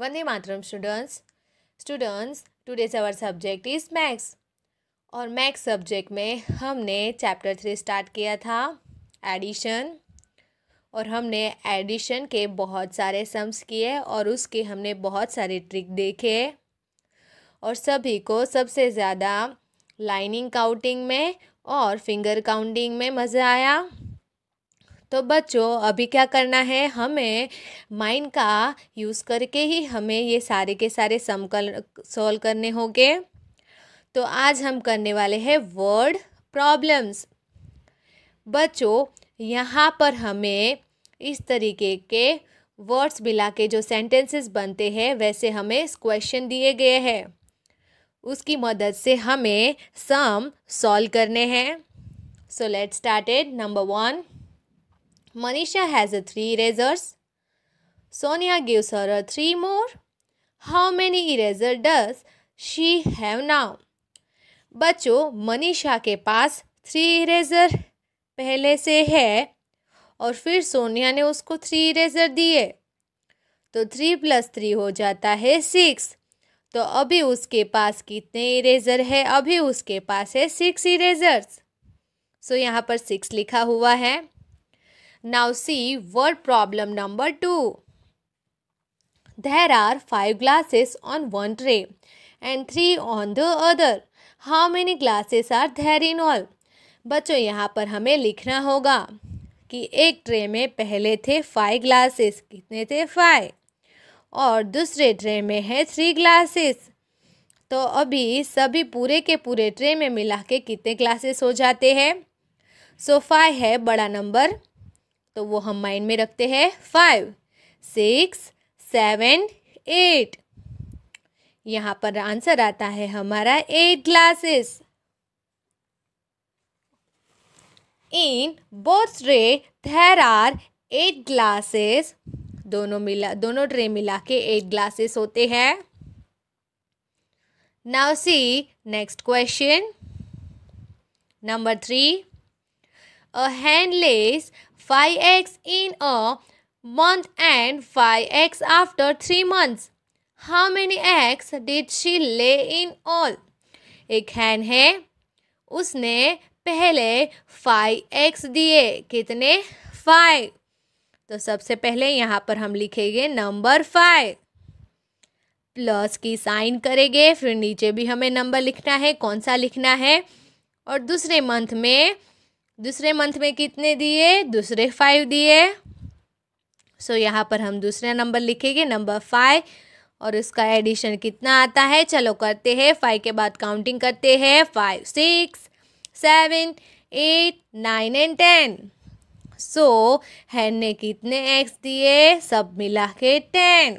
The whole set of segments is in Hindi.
Mataram students students Students, today's our subject is maths और मैक्स सब्जेक्ट में हमने चैप्टर थ्री स्टार्ट किया था एडिशन और हमने एडिशन के बहुत सारे सम्स किए और उसके हमने बहुत सारे ट्रिक देखे और सभी को सबसे ज़्यादा लाइनिंग काउंटिंग में और फिंगर काउंटिंग में मज़ा आया तो बच्चों अभी क्या करना है हमें माइंड का यूज़ करके ही हमें ये सारे के सारे समकल सॉल्व करने होंगे तो आज हम करने वाले हैं वर्ड प्रॉब्लम्स बच्चों यहाँ पर हमें इस तरीके के वर्ड्स मिला के जो सेंटेंसेस बनते हैं वैसे हमें क्वेश्चन दिए गए हैं उसकी मदद से हमें सम सॉल्व करने हैं so let started number one Manisha has a three razors. Sonia gives her a three more. How many eraser does she have now? बच्चों मनीषा के पास थ्री इरेजर पहले से है और फिर सोनिया ने उसको थ्री इरेजर दिए तो थ्री प्लस थ्री हो जाता है सिक्स तो अभी उसके पास कितने इरेजर है अभी उसके पास है सिक्स इरेजर्स सो यहाँ पर सिक्स लिखा हुआ है Now see word problem number 2. There are five glasses on one tray and three on the other. How many glasses are there in all? बच्चों यहाँ पर हमें लिखना होगा कि एक ट्रे में पहले थे फाइव ग्लासेस कितने थे फाइव और दूसरे ट्रे में है थ्री ग्लासेस तो अभी सभी पूरे के पूरे ट्रे में मिला के कितने ग्लासेस हो जाते हैं सो फाइव है बड़ा नंबर तो वो हम माइंड में रखते हैं फाइव सिक्स सेवन एट यहाँ पर आंसर आता है हमारा eight glasses in both tray there are eight glasses दोनों मिला दोनों ट्रे मिला के एट ग्लासेस होते हैं now see next question number three a hen lays 5 in a month and 5x after 3 months. How many eggs did she lay in all? एक हैन है उसने पहले फाइव एक्स दिए कितने फाइव तो सबसे पहले यहाँ पर हम लिखेंगे नंबर फाइव प्लस की साइन करेंगे फिर नीचे भी हमें नंबर लिखना है कौन सा लिखना है और दूसरे मंथ में दूसरे मंथ में कितने दिए दूसरे फाइव दिए सो so, यहाँ पर हम दूसरा नंबर लिखेंगे नंबर फाइव और उसका एडिशन कितना आता है चलो करते हैं फाइव के बाद काउंटिंग करते हैं five six seven eight nine and ten so hen ने कितने एक्स दिए सब मिला के ten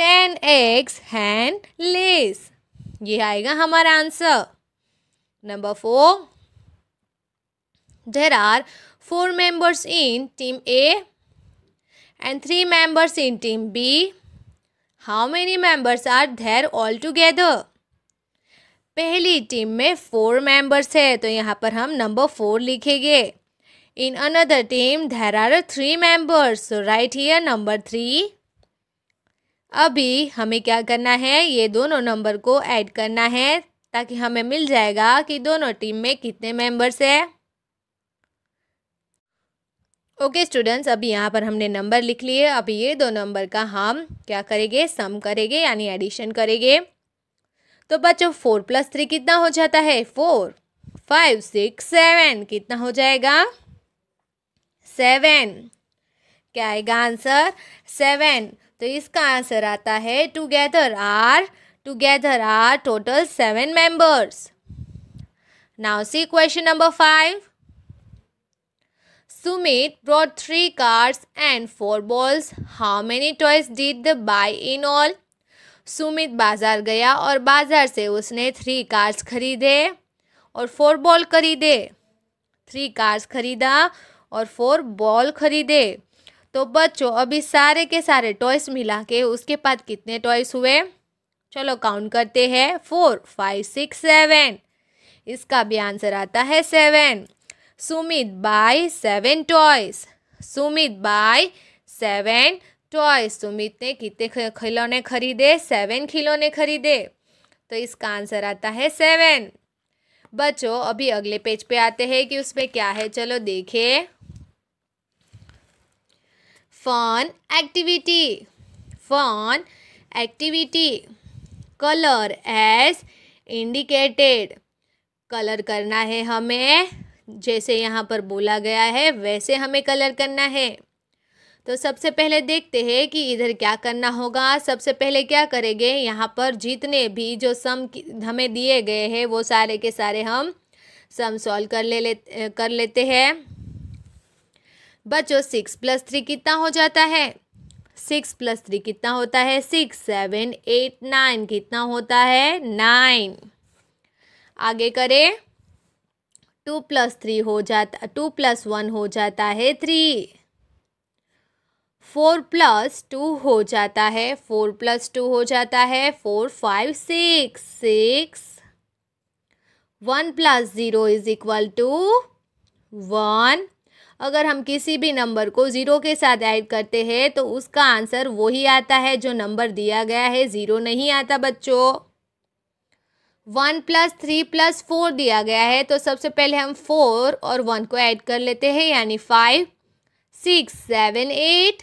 ten eggs hen lays ये आएगा हमारा answer number four there are four members in team A and three members in team B. How many members are there all together पहली टीम में फोर मेंबर्स है तो यहाँ पर हम नंबर फोर लिखेंगे in another team there are three members right here number three अभी हमें क्या करना है ये दोनों नंबर को ऐड करना है ताकि हमें मिल जाएगा कि दोनों टीम में कितने मेंबर्स है ओके okay, स्टूडेंट्स अभी यहाँ पर हमने नंबर लिख लिए अभी ये दो नंबर का हम क्या करेंगे सम करेंगे यानी एडिशन करेंगे तो बच्चों फोर प्लस थ्री कितना हो जाता है फोर फाइव सिक्स सेवन कितना हो जाएगा सेवन क्या आएगा आंसर सेवन तो इसका आंसर आता है together are together are total seven members now see question number five Sumit brought three cars and four balls. How many toys did the buy in all? Sumit बाजार गया और बाजार से उसने थ्री कार्स खरीदे और फोर बॉल खरीदे थ्री कार्स खरीदा और फोर बॉल खरीदे तो बच्चों अभी सारे के सारे टॉयस मिला के उसके पास कितने टॉयस हुए चलो काउंट करते हैं फोर फाइव सिक्स सेवन इसका भी आंसर आता है seven Sumit buy seven toys Sumit buy seven toys. Sumit ने कितने खिलौने खरीदे सेवन खिलौने खरीदे तो इसका आंसर आता है सेवन बच्चों अभी अगले पेज पे आते हैं कि उसमें क्या है चलो देखे fun activity fun activity colour as indicated colour करना है हमें जैसे यहाँ पर बोला गया है वैसे हमें कलर करना है तो सबसे पहले देखते हैं कि इधर क्या करना होगा सबसे पहले क्या करेंगे यहाँ पर जितने भी जो सम हमें दिए गए हैं वो सारे के सारे हम सम सॉल्व कर ले, ले कर लेते हैं बच्चों सिक्स प्लस थ्री कितना हो जाता है सिक्स प्लस थ्री कितना होता है सिक्स सेवन एट नाइन कितना होता है नाइन आगे करें टू प्लस थ्री हो जाता टू प्लस वन हो जाता है थ्री फोर प्लस टू हो जाता है फोर प्लस टू हो जाता है four five six six one plus zero is equal to one अगर हम किसी भी नंबर को ज़ीरो के साथ ऐड करते हैं तो उसका आंसर वही आता है जो नंबर दिया गया है ज़ीरो नहीं आता बच्चों one plus three plus four दिया गया है तो सबसे पहले हम फोर और वन को ऐड कर लेते हैं यानी five six seven eight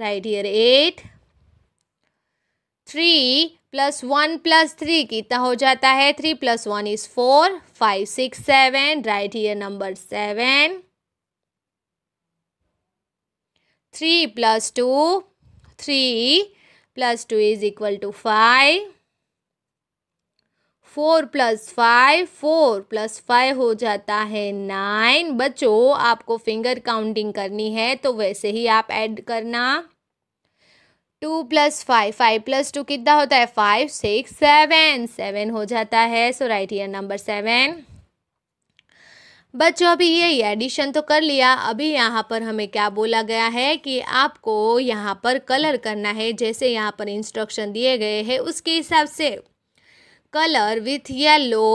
right here eight three plus one plus three कितना हो जाता है three plus one is four five six seven right here number seven three plus two three plus two is equal to five four plus five four plus five हो जाता है नाइन बच्चों आपको फिंगर काउंटिंग करनी है तो वैसे ही आप ऐड करना two plus five five plus two कितना होता है फाइव सिक्स सेवन सेवन हो जाता है so right here number seven बच्चों अभी ये एडिशन तो कर लिया अभी यहाँ पर हमें क्या बोला गया है कि आपको यहाँ पर कलर करना है जैसे यहाँ पर इंस्ट्रक्शन दिए गए हैं उसके हिसाब से colour with yellow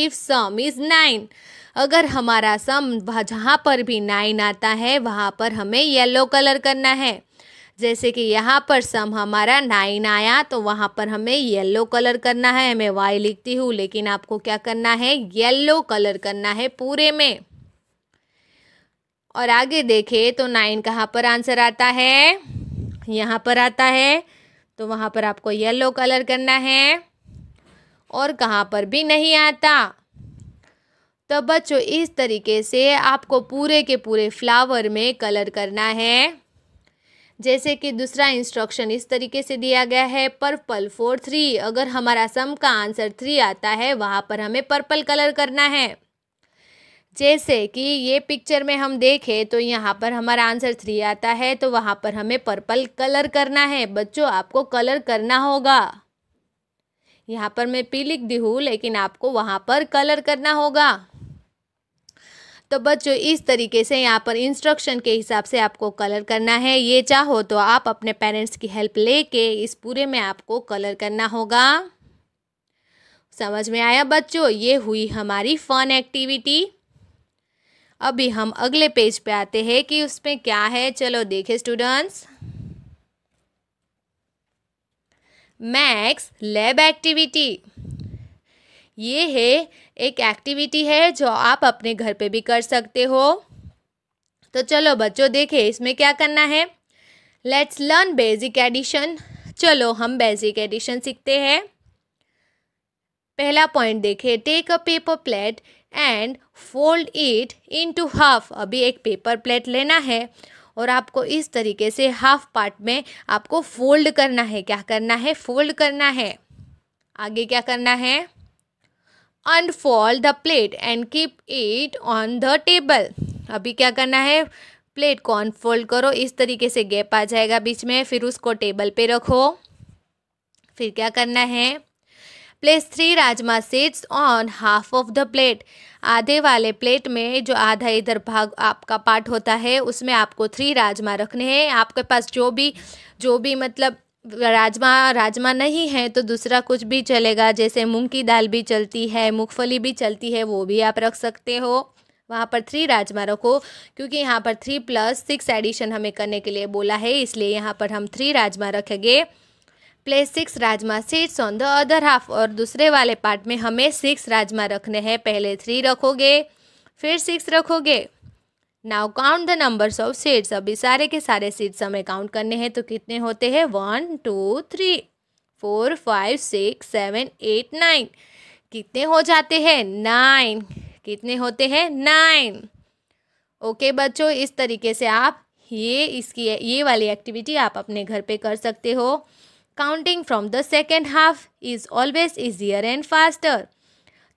if sum is nine अगर हमारा सम जहाँ पर भी नाइन आता है वहाँ पर हमें येलो कलर करना है जैसे कि यहाँ पर सम हमारा नाइन आया तो वहाँ पर हमें येलो कलर करना है मैं वाई लिखती हूँ लेकिन आपको क्या करना है येलो कलर करना है पूरे में और आगे देखें तो नाइन कहाँ पर आंसर आता है यहाँ पर आता है तो वहाँ पर आपको येलो कलर करना है और कहाँ पर भी नहीं आता तो बच्चों इस तरीके से आपको पूरे के पूरे फ्लावर में कलर करना है जैसे कि दूसरा इंस्ट्रक्शन इस तरीके से दिया गया है पर्पल फोर थ्री अगर हमारा सम का आंसर थ्री आता है वहाँ पर हमें पर्पल कलर करना है जैसे कि ये पिक्चर में हम देखें तो यहाँ पर हमारा आंसर थ्री आता है तो वहाँ पर हमें पर्पल कलर करना है बच्चों आपको कलर करना होगा यहाँ पर मैं पी लिख दी हूँ लेकिन आपको वहाँ पर कलर करना होगा तो बच्चों इस तरीके से यहाँ पर इंस्ट्रक्शन के हिसाब से आपको कलर करना है ये चाहो तो आप अपने पेरेंट्स की हेल्प लेके इस पूरे में आपको कलर करना होगा समझ में आया बच्चों ये हुई हमारी फन एक्टिविटी अभी हम अगले पेज पे आते हैं कि उसमें क्या है चलो देखें स्टूडेंट्स मैक्स लैब एक्टिविटी ये है एक एक्टिविटी है जो आप अपने घर पे भी कर सकते हो तो चलो बच्चों देखें इसमें क्या करना है लेट्स लर्न बेसिक एडिशन चलो हम बेसिक एडिशन सीखते हैं पहला पॉइंट देखें take a paper plate and fold it into half अभी एक पेपर प्लेट लेना है और आपको इस तरीके से हाफ पार्ट में आपको फोल्ड करना है क्या करना है फोल्ड करना है आगे क्या करना है unfold the plate and keep it on the table अभी क्या करना है प्लेट को अनफोल्ड करो इस तरीके से गैप आ जाएगा बीच में फिर उसको टेबल पे रखो फिर क्या करना है place three rajma seeds on half of the plate आधे वाले प्लेट में जो आधा इधर भाग आपका पार्ट होता है उसमें आपको थ्री राजमा रखने हैं आपके पास जो भी जो भी मतलब राजमा राजमा नहीं है तो दूसरा कुछ भी चलेगा जैसे मूंग की दाल भी चलती है मूंगफली भी चलती है वो भी आप रख सकते हो वहाँ पर थ्री राजमा रखो क्योंकि यहाँ पर थ्री प्लस सिक्स एडिशन हमें करने के लिए बोला है इसलिए यहाँ पर हम थ्री राजमा रखेंगे place six rajma seeds on the other half और दूसरे वाले पार्ट में हमें सिक्स राजमा रखने हैं पहले थ्री रखोगे फिर सिक्स रखोगे now count the numbers of seeds अभी सारे के सारे सीट्स हमें काउंट करने हैं तो कितने होते हैं one two three four five six seven eight nine कितने हो जाते हैं नाइन कितने होते हैं नाइन ओके बच्चों इस तरीके से आप ये इसकी ये वाली एक्टिविटी आप अपने घर पे कर सकते हो counting from the second half is always easier and faster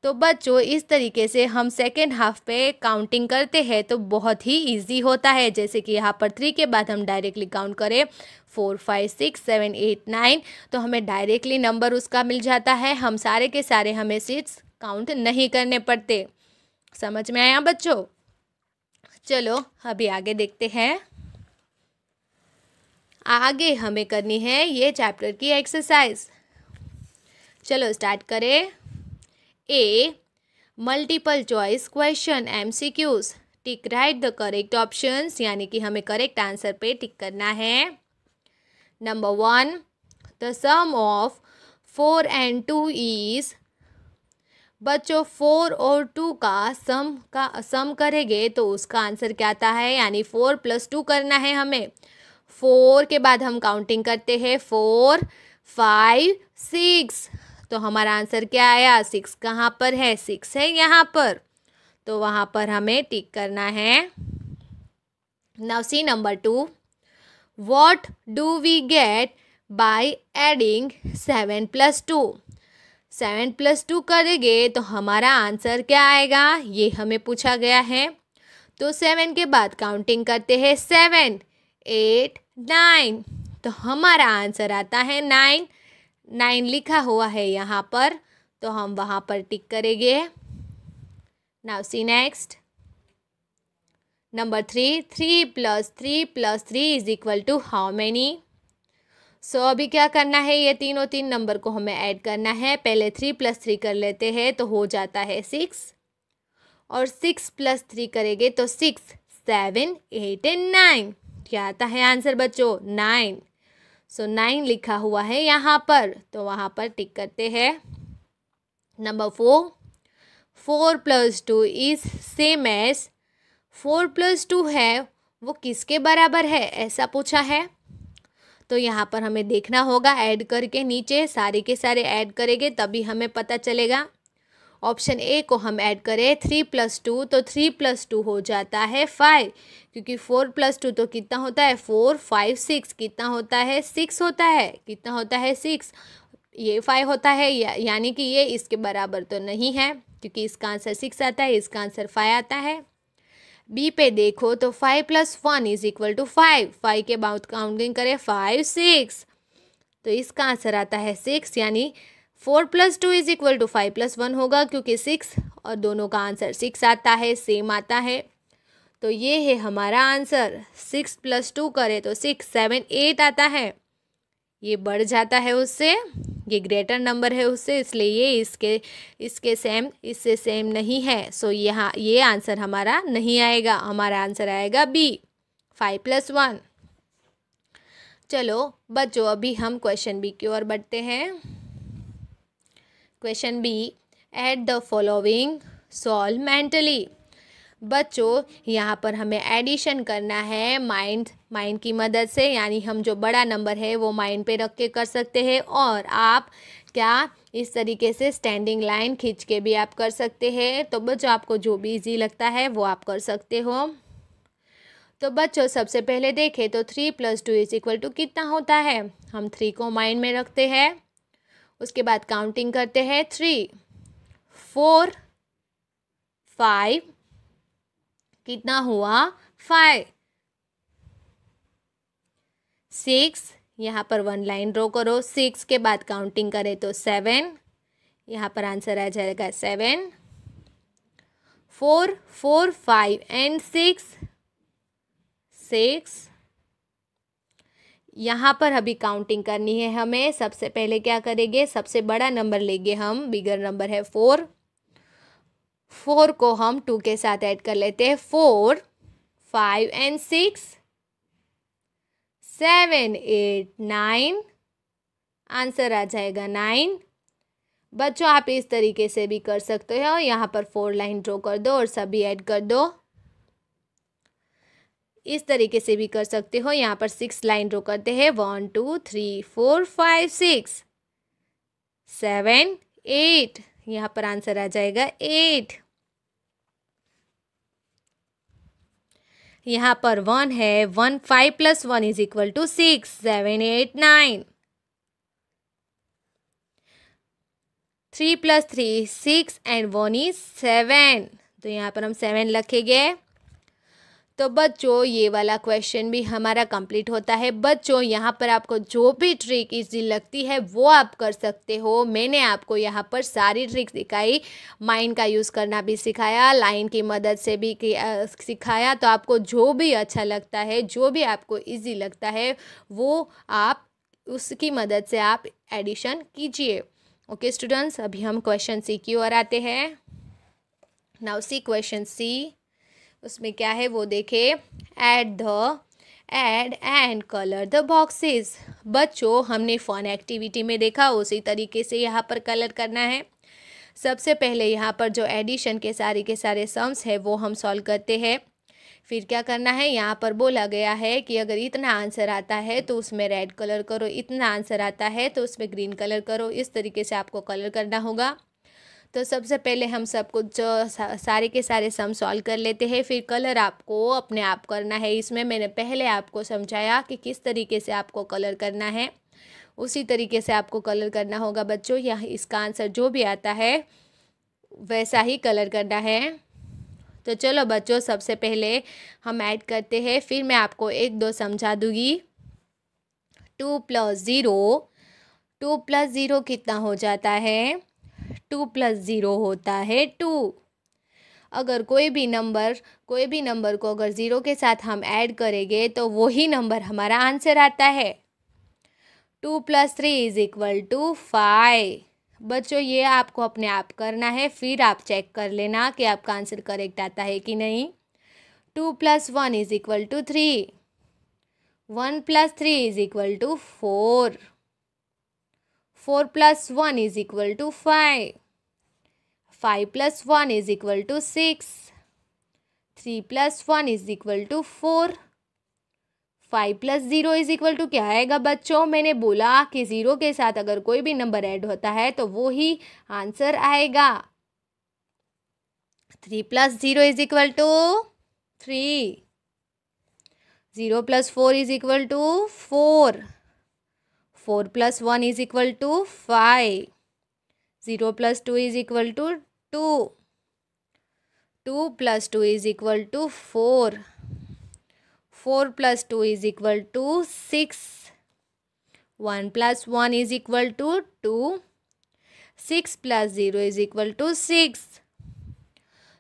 तो बच्चों इस तरीके से हम सेकेंड हाफ पे काउंटिंग करते हैं तो बहुत ही इजी होता है जैसे कि यहाँ पर थ्री के बाद हम डायरेक्टली काउंट करें four five six seven eight nine तो हमें डायरेक्टली नंबर उसका मिल जाता है हम सारे के सारे हमें सीट्स काउंट नहीं करने पड़ते समझ में आया बच्चों चलो अभी आगे देखते हैं आगे हमें करनी है ये चैप्टर की एक्सरसाइज चलो स्टार्ट करें a multiple choice question M C Qs tick right the correct option यानी कि हमें करेक्ट आंसर पे टिक करना है number one the sum of four and two is बच्चों फोर और टू का सम का सम करेंगे तो उसका आंसर क्या आता है यानी फोर प्लस टू करना है हमें फोर के बाद हम काउंटिंग करते हैं फोर फाइव सिक्स तो हमारा आंसर क्या आया सिक्स कहाँ पर है सिक्स है यहाँ पर तो वहाँ पर हमें टिक करना है now see number two what do we get by adding seven plus two seven plus two करेंगे तो हमारा आंसर क्या आएगा ये हमें पूछा गया है तो सेवन के बाद काउंटिंग करते हैं सेवन एट नाइन तो हमारा आंसर आता है नाइन नाइन लिखा हुआ है यहाँ पर तो हम वहाँ पर टिक करेंगे now see next number three three plus three plus three is equal to how many so अभी क्या करना है ये तीनों तीन नंबर को हमें ऐड करना है पहले थ्री प्लस थ्री कर लेते हैं तो हो जाता है सिक्स और सिक्स प्लस थ्री करेंगे तो six seven eight and nine क्या आता है आंसर बच्चों नाइन सो नाइन लिखा हुआ है यहाँ पर तो वहाँ पर टिक करते हैं number four four plus two is same as four plus two है वो किसके बराबर है ऐसा पूछा है तो यहाँ पर हमें देखना होगा ऐड करके नीचे सारे के सारे ऐड करेंगे तभी हमें पता चलेगा ऑप्शन ए को हम ऐड करें थ्री प्लस टू तो थ्री प्लस टू हो जाता है फाइव क्योंकि फोर प्लस टू तो कितना होता है फोर फाइव सिक्स कितना होता है सिक्स होता है कितना होता है सिक्स ये फाइव होता है या, यानी कि ये इसके बराबर तो नहीं है क्योंकि इसका आंसर सिक्स आता है इसका आंसर फाइव आता है बी पे देखो तो five plus one is equal to five five के बाउथ काउंटिंग करें फाइव सिक्स तो इसका आंसर आता है सिक्स यानी four plus two is equal to five plus one होगा क्योंकि सिक्स और दोनों का आंसर सिक्स आता है सेम आता है तो ये है हमारा आंसर सिक्स प्लस टू करें तो सिक्स सेवन एट आता है ये बढ़ जाता है उससे ये ग्रेटर नंबर है उससे इसलिए ये इसके इसके सेम इससे सेम नहीं है सो यहाँ ये आंसर हमारा नहीं आएगा हमारा आंसर आएगा बी फाइव प्लस वन चलो बच्चों अभी हम क्वेश्चन बी की ओर बढ़ते हैं question B add the following solve mentally बच्चों यहाँ पर हमें एडिशन करना है माइंड माइंड की मदद से यानी हम जो बड़ा नंबर है वो माइंड पे रख के कर सकते हैं और आप क्या इस तरीके से स्टैंडिंग लाइन खींच के भी आप कर सकते हैं तो बच्चों आपको जो भी इजी लगता है वो आप कर सकते हो तो बच्चों सबसे पहले देखें तो three plus two is equal to कितना होता है हम थ्री को माइंड में रखते हैं उसके बाद काउंटिंग करते हैं थ्री फोर फाइव कितना हुआ फाइव सिक्स यहाँ पर वन लाइन ड्रॉ करो सिक्स के बाद काउंटिंग करें तो सेवन यहाँ पर आंसर आ जाएगा seven four four five and six six यहाँ पर अभी काउंटिंग करनी है हमें सबसे पहले क्या करेंगे सबसे बड़ा नंबर लेंगे हम बिगर नंबर है फोर फोर को हम टू के साथ ऐड कर लेते हैं four five and six seven eight nine answer आ जाएगा नाइन बच्चों आप इस तरीके से भी कर सकते हो यहाँ पर फोर लाइन ड्रॉ कर दो और सभी ऐड कर दो इस तरीके से भी कर सकते हो यहाँ पर सिक्स लाइन ड्रो करते हैं one two three four five six seven eight यहाँ पर आंसर आ जाएगा एट यहाँ पर वन है one five plus one is equal to six seven eight nine three plus three six and one is seven तो यहाँ पर हम सेवन लिखेंगे तो बच्चों ये वाला क्वेश्चन भी हमारा कंप्लीट होता है बच्चों यहाँ पर आपको जो भी ट्रिक इजी लगती है वो आप कर सकते हो मैंने आपको यहाँ पर सारी ट्रिक सिखाई माइंड का यूज़ करना भी सिखाया लाइन की मदद से भी सिखाया तो आपको जो भी अच्छा लगता है जो भी आपको ईजी लगता है वो आप उसकी मदद से आप एडिशन कीजिए ओके स्टूडेंट्स अभी हम क्वेश्चन सी की ओर आते हैं नाउ सी क्वेश्चन सी उसमें क्या है वो देखे add the add and colour the boxes बच्चों हमने फ़न एक्टिविटी में देखा उसी तरीके से यहाँ पर कलर करना है सबसे पहले यहाँ पर जो एडिशन के सारे के सारे सम्स है वो हम सॉल्व करते हैं फिर क्या करना है यहाँ पर बोला गया है कि अगर इतना आंसर आता है तो उसमें रेड कलर करो इतना आंसर आता है तो उसमें ग्रीन कलर करो इस तरीके से आपको कलर करना होगा तो सबसे पहले हम सब कुछ सारे के सारे सम सॉल्व कर लेते हैं फिर कलर आपको अपने आप करना है इसमें मैंने पहले आपको समझाया कि किस तरीके से आपको कलर करना है उसी तरीके से आपको कलर करना होगा बच्चों यह इसका आंसर जो भी आता है वैसा ही कलर करना है तो चलो बच्चों सबसे पहले हम ऐड करते हैं फिर मैं आपको एक दो समझा दूँगी two plus zero two plus zero कितना हो जाता है टू प्लस ज़ीरो होता है टू अगर कोई भी नंबर कोई भी नंबर को अगर ज़ीरो के साथ हम ऐड करेंगे तो वही नंबर हमारा आंसर आता है two plus three is equal to five बच्चों ये आपको अपने आप करना है फिर आप चेक कर लेना कि आपका आंसर करेक्ट आता है कि नहीं two plus one is equal to three one plus three is equal to four four plus one is equal to five five plus one is equal to six three plus one is equal to four five plus zero is equal to क्या आएगा बच्चों मैंने बोला कि ज़ीरो के साथ अगर कोई भी नंबर ऐड होता है तो वो ही आंसर आएगा three plus zero is equal to three zero plus four is equal to four four plus one is equal to five zero plus two is equal to two two plus two is equal to four four plus two is equal to six one plus one is equal to two six plus zero is equal to six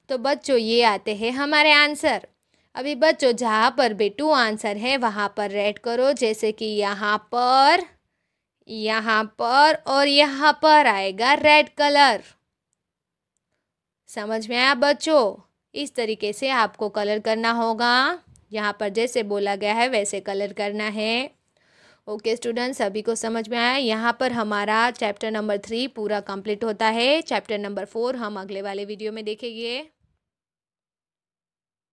तो बच्चों ये आते हैं हमारे आंसर अभी बच्चों जहाँ पर भी टू आंसर है वहाँ पर रेड करो जैसे कि यहाँ पर यहाँ पर और यहाँ पर आएगा रेड कलर समझ में आया बच्चों इस तरीके से आपको कलर करना होगा यहाँ पर जैसे बोला गया है वैसे कलर करना है ओके स्टूडेंट सभी को समझ में आया यहाँ पर हमारा चैप्टर नंबर थ्री पूरा कंप्लीट होता है चैप्टर नंबर फोर हम अगले वाले वीडियो में देखेंगे